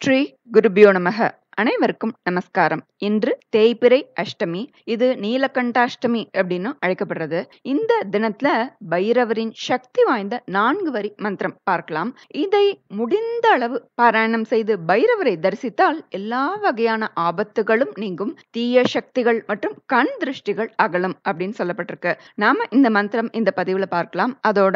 ஸ்ரீ குருபியோ நமக அனைவருக்கும் நமஸ்காரம் இன்று தேய்பிறை அஷ்டமி இது நீலகண்டாஷ்டமி அப்படின்னு அழைக்கப்படுறது இந்த தினத்துல பைரவரின் சக்தி வாய்ந்த நான்கு வரி மந்திரம் பார்க்கலாம் இதை முடிந்த அளவு பாராயணம் செய்து பைரவரை தரிசித்தால் எல்லா வகையான ஆபத்துகளும் நீங்கும் தீய சக்திகள் மற்றும் கண் திருஷ்டிகள் அகலும் அப்படின்னு சொல்லப்பட்டிருக்கு நாம இந்த மந்திரம் இந்த பதிவுல பார்க்கலாம் அதோட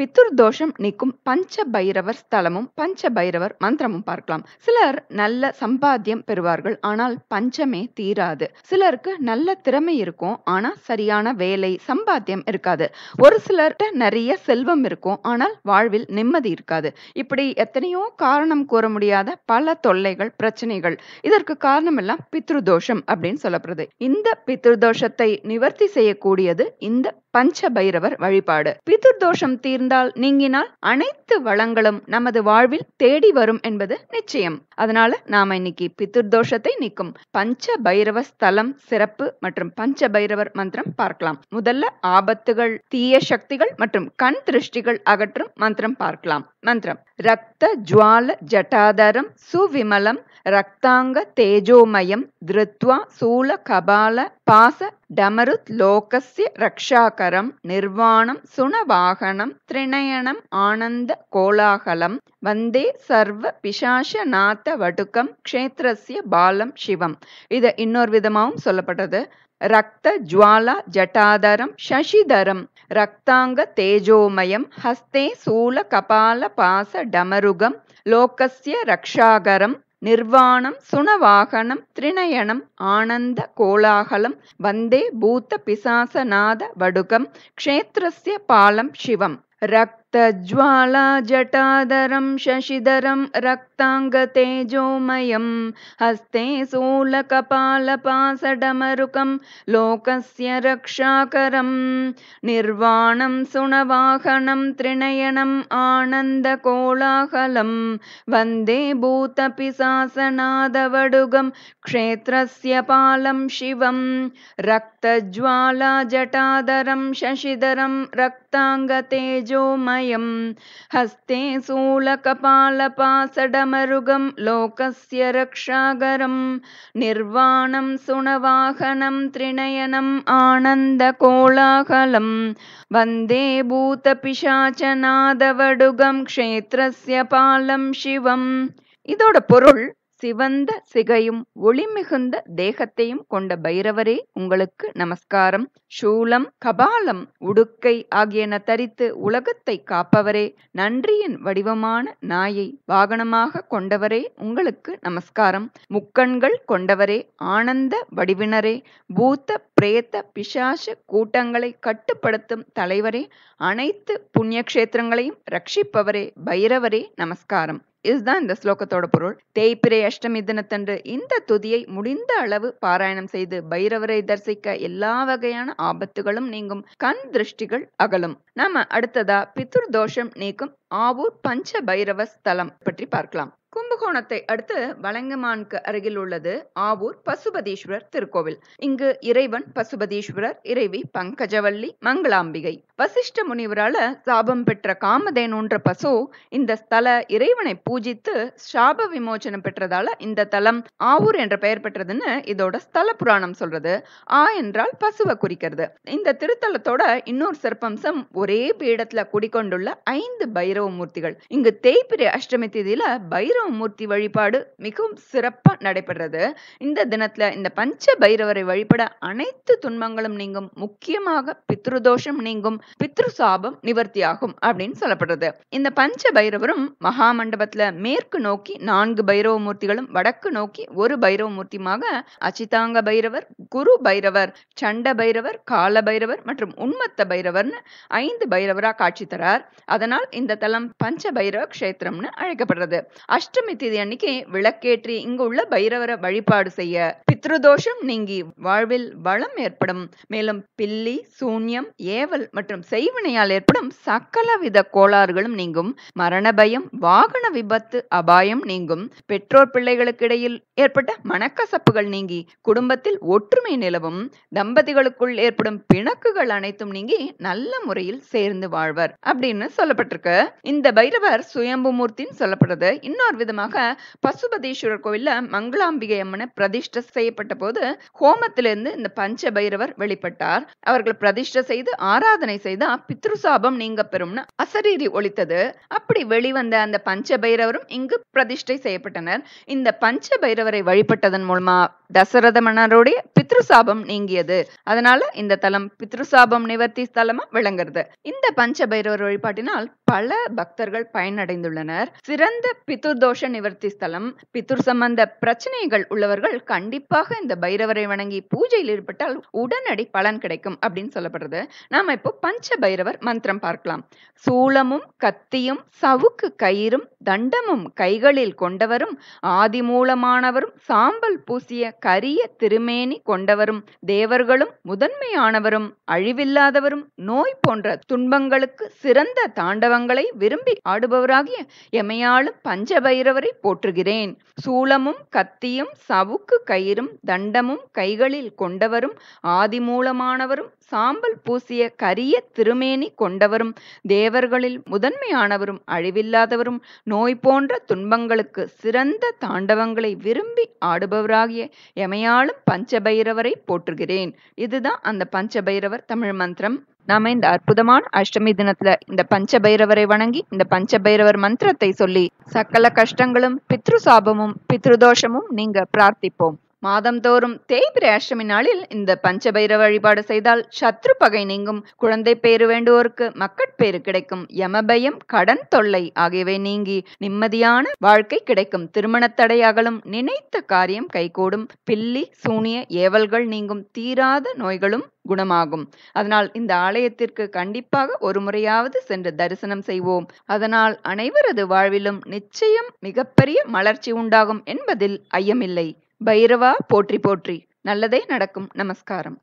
பித்துர் தோஷம் நீக்கும் பஞ்ச பைரவர் ஸ்தலமும் பஞ்ச பைரவர் மந்திரமும் பார்க்கலாம் சிலர் நல்ல சம்பாத்தியம் பெறுவார்கள் ஆனால் பஞ்சமே தீராது சிலருக்கு நல்ல திறமை இருக்கும் ஆனால் சரியான வேலை சம்பாத்தியம் இருக்காது ஒரு சிலர்கிட்ட நிறைய செல்வம் இருக்கும் ஆனால் வாழ்வில் நிம்மதி இருக்காது இப்படி எத்தனையோ காரணம் கூற முடியாத பல தொல்லைகள் பிரச்சனைகள் இதற்கு காரணம் எல்லாம் பித்ருதோஷம் அப்படின்னு சொல்லப்படுது இந்த பித்ருதோஷத்தை நிவர்த்தி செய்யக்கூடியது இந்த பஞ்ச பைரவர் வழிபாடு பிதுர்தோஷம் தீர்ந்தால் நீங்கினால் அனைத்து வளங்களும் நமது வாழ்வில் தேடி வரும் என்பது நிச்சயம் அதனால நாம இன்னைக்கு பிதுர்தோஷத்தை நீக்கும் பஞ்ச பைரவ ஸ்தலம் சிறப்பு மற்றும் பஞ்ச பைரவர் மந்திரம் பார்க்கலாம் முதல்ல ஆபத்துகள் தீய சக்திகள் மற்றும் கண் திருஷ்டிகள் அகற்றும் மந்திரம் பார்க்கலாம் மந்திரம் ரத்த ஜுவால ஜட்டாதாரம் சுவிமலம் ரக்தாங்க தேஜோமயம் திருத்வா சூல கபால பாச லோகஸ்ய ரக்ஷாகரம் நிர்வாணம் சுணவாகனம் திரிணயனம் ஆனந்த கோலாகலம் வந்தே சர்வ நாத்த வடுக்கம் க்ஷேத்ரஸ்ய பாலம் சிவம் இது இன்னொரு விதமாகவும் சொல்லப்பட்டது ரக்த ஜுவாலா ஜட்டாதரம் சசிதரம் ரக்தாங்க தேஜோமயம் ஹஸ்தே சூல கபால பாச டமருகம் லோகஸ்ய ரக்ஷாகரம் நிர்வாணம் சுணவாகனம் திரிணயனம் ஆனந்த கோலாகலம் வந்தே பூத்த பிசாசநாத வடுகம் க்ஷேத்திரஸ்ய பாலம் சிவம் ரக் तज्ज्वालाजटादरं शशिधरं रक्ताङ्गतेजोमयं हस्ते सूलकपालपाषडमरुकं लोकस्य रक्षाकरं निर्वाणं सुणवाहनं त्रिनयनम् आनन्दकोलाहलं वन्दे भूतपिशासनादवडुगं क्षेत्रस्य पालं शिवं रक्तज्वालाजटादरं शशिधरं रक्ताङ्गतेजोमयं मयं हस्ते शूलकपालपासडमरुगं लोकस्य रक्षागरं निर्वाणं सुणवाहनं त्रिनयनम् आनन्दकोलाहलं वन्दे भूतपिशाचनादवडुगं क्षेत्रस्य पालं शिवम् இதோட பொருள் சிவந்த சிகையும் ஒளிமிகுந்த தேகத்தையும் கொண்ட பைரவரே உங்களுக்கு நமஸ்காரம் சூலம் கபாலம் உடுக்கை ஆகியன தரித்து உலகத்தை காப்பவரே நன்றியின் வடிவமான நாயை வாகனமாக கொண்டவரே உங்களுக்கு நமஸ்காரம் முக்கண்கள் கொண்டவரே ஆனந்த வடிவினரே பூத்த பிரேத்த பிசாசு கூட்டங்களை கட்டுப்படுத்தும் தலைவரே அனைத்து புண்ணிய கஷேத்திரங்களையும் ரட்சிப்பவரே பைரவரே நமஸ்காரம் இதுதான் இந்த ஸ்லோகத்தோட பொருள் தேய்பிரை அஷ்டமி தினத்தன்று இந்த துதியை முடிந்த அளவு பாராயணம் செய்து பைரவரை தரிசிக்க எல்லா வகையான ஆபத்துகளும் நீங்கும் கண் திருஷ்டிகள் அகலும் நாம அடுத்ததா பித்துர் தோஷம் நீக்கும் ஆவூர் பஞ்ச பைரவ ஸ்தலம் பற்றி பார்க்கலாம் கும்பகோணத்தை அடுத்து வலங்கமானுக்கு அருகில் உள்ளது ஆவூர் பசுபதீஸ்வரர் திருக்கோவில் இங்கு இறைவன் பசுபதீஸ்வரர் இறைவி பங்கஜவல்லி மங்களாம்பிகை வசிஷ்ட முனிவரால சாபம் பெற்ற காமதேனுன்ற பசு இந்த ஸ்தல இறைவனை பூஜித்து சாப விமோச்சனம் பெற்றதால இந்த தலம் ஆவூர் என்ற பெயர் பெற்றதுன்னு இதோட ஸ்தல புராணம் சொல்றது ஆ என்றால் பசுவை குறிக்கிறது இந்த திருத்தலத்தோட இன்னொரு சிறப்பம்சம் ஒரே பீடத்துல குடிக்கொண்டுள்ள ஐந்து பைரவ மூர்த்திகள் இங்கு தேய்பிரி அஷ்டமி திதியில பைரவ மூர்த்தி வழிபாடு மிகவும் சிறப்பாக நடைபெறது இந்த தினத்தில் இந்த பஞ்ச பைரவரை வழிபட அனைத்து துன்பங்களும் நீங்கும் முக்கியமாக பித்ருதோஷம் நீங்கும் பித்ரு சாபம் நிவர்த்தியாகும் அப்படின்னு சொல்லப்படுறது இந்த பஞ்ச பைரவரும் மகாமண்டபத்தில் மேற்கு நோக்கி நான்கு பைரவ மூர்த்திகளும் வடக்கு நோக்கி ஒரு பைரவ மூர்த்தியுமாக அச்சிதாங்க பைரவர் குரு பைரவர் சண்ட பைரவர் கால பைரவர் மற்றும் உண்மத்த பைரவர்னு ஐந்து பைரவராக காட்சி தரார் அதனால் இந்த தலம் பஞ்ச பைரவ கஷேத்திரம்னு அழைக்கப்படுறது அஷ்ட அஷ்டமி திதி அன்னைக்கு விளக்கேற்றி இங்கு உள்ள பைரவரை வழிபாடு செய்ய பித்ருதோஷம் நீங்கி வாழ்வில் வளம் ஏற்படும் மேலும் பில்லி சூன்யம் ஏவல் மற்றும் செய்வினையால் ஏற்படும் சக்கலவித கோளாறுகளும் நீங்கும் மரண பயம் வாகன விபத்து அபாயம் நீங்கும் பெற்றோர் பிள்ளைகளுக்கு இடையில் ஏற்பட்ட மனக்கசப்புகள் நீங்கி குடும்பத்தில் ஒற்றுமை நிலவும் தம்பதிகளுக்குள் ஏற்படும் பிணக்குகள் அனைத்தும் நீங்கி நல்ல முறையில் சேர்ந்து வாழ்வர் அப்படின்னு சொல்லப்பட்டிருக்கு இந்த பைரவர் சுயம்புமூர்த்தின்னு சொல்லப்படுறது இன்னொரு விதமாக பசுபதீஸ்வரர் கோவில்ல மங்களாம்பிகை அம்மனை பிரதிஷ்ட செய்ய செய்யப்பட்ட போது ஹோமத்திலிருந்து இந்த பஞ்ச பைரவர் வெளிப்பட்டார் அவர்களை பிரதிஷ்ட செய்து ஆராதனை செய்தா பித்ருசாபம் நீங்க பெறும்னு அசரீரி ஒழித்தது அப்படி வெளிவந்த அந்த பஞ்ச பைரவரும் இங்கு பிரதிஷ்டை செய்யப்பட்டனர் இந்த பஞ்ச பைரவரை வழிபட்டதன் மூலமா தசரத மன்னருடைய பித்ருசாபம் நீங்கியது அதனால இந்த தலம் பித்ருசாபம் நிவர்த்தி ஸ்தலமா விளங்குறது இந்த பஞ்சபைரவர் வழிபாட்டினால் பல பக்தர்கள் பயனடைந்துள்ளனர் சிறந்த பித்ருதோஷ நிவர்த்தி ஸ்தலம் பித்ரு சம்பந்த பிரச்சனைகள் உள்ளவர்கள் கண்டிப்பாக இந்த பைரவரை வணங்கி பூஜையில் ஈடுபட்டால் உடனடி பலன் கிடைக்கும் அப்படின்னு சொல்லப்படுறது நாம இப்போ பஞ்ச பைரவர் மந்திரம் பார்க்கலாம் சூளமும் கத்தியும் சவுக்கு கயிறும் தண்டமும் கைகளில் கொண்டவரும் ஆதி மூலமானவரும் சாம்பல் பூசிய கரிய திருமேனி கொண்டவரும் தேவர்களும் முதன்மையானவரும் அழிவில்லாதவரும் நோய் போன்ற துன்பங்களுக்கு சிறந்த தாண்டவங்களை விரும்பி ஆடுபவராகிய எமையாளும் பஞ்சபைரவரை போற்றுகிறேன் சூளமும் கத்தியும் சவுக்கு கயிறும் தண்டமும் கைகளில் கொண்டவரும் ஆதிமூலமானவரும் சாம்பல் பூசிய கரிய திருமேனி கொண்டவரும் தேவர்களில் முதன்மையானவரும் அழிவில்லாதவரும் நோய் போன்ற துன்பங்களுக்கு சிறந்த தாண்டவங்களை விரும்பி ஆடுபவராகிய எமையாளும் பஞ்சபைரவரை போற்றுகிறேன் இதுதான் அந்த பஞ்சபைரவர் தமிழ் மந்திரம் நாம இந்த அற்புதமான அஷ்டமி தினத்துல இந்த பஞ்ச பைரவரை வணங்கி இந்த பஞ்ச பைரவர் மந்திரத்தை சொல்லி சக்கல கஷ்டங்களும் பித்ரு சாபமும் பித்ருதோஷமும் நீங்க பிரார்த்திப்போம் மாதந்தோறும் தேய்பிரை அஷ்டமி நாளில் இந்த பஞ்சபைர வழிபாடு செய்தால் சத்ரு பகை நீங்கும் குழந்தை பேறு வேண்டுவோருக்கு மக்கட்பேறு கிடைக்கும் யமபயம் கடன் தொல்லை ஆகியவை நீங்கி நிம்மதியான வாழ்க்கை கிடைக்கும் திருமண தடையாகலும் நினைத்த காரியம் கைகூடும் பில்லி சூனிய ஏவல்கள் நீங்கும் தீராத நோய்களும் குணமாகும் அதனால் இந்த ஆலயத்திற்கு கண்டிப்பாக ஒரு முறையாவது சென்று தரிசனம் செய்வோம் அதனால் அனைவரது வாழ்விலும் நிச்சயம் மிகப்பெரிய மலர்ச்சி உண்டாகும் என்பதில் ஐயமில்லை பைரவா போற்றி போற்றி நல்லதே நடக்கும் நமஸ்காரம்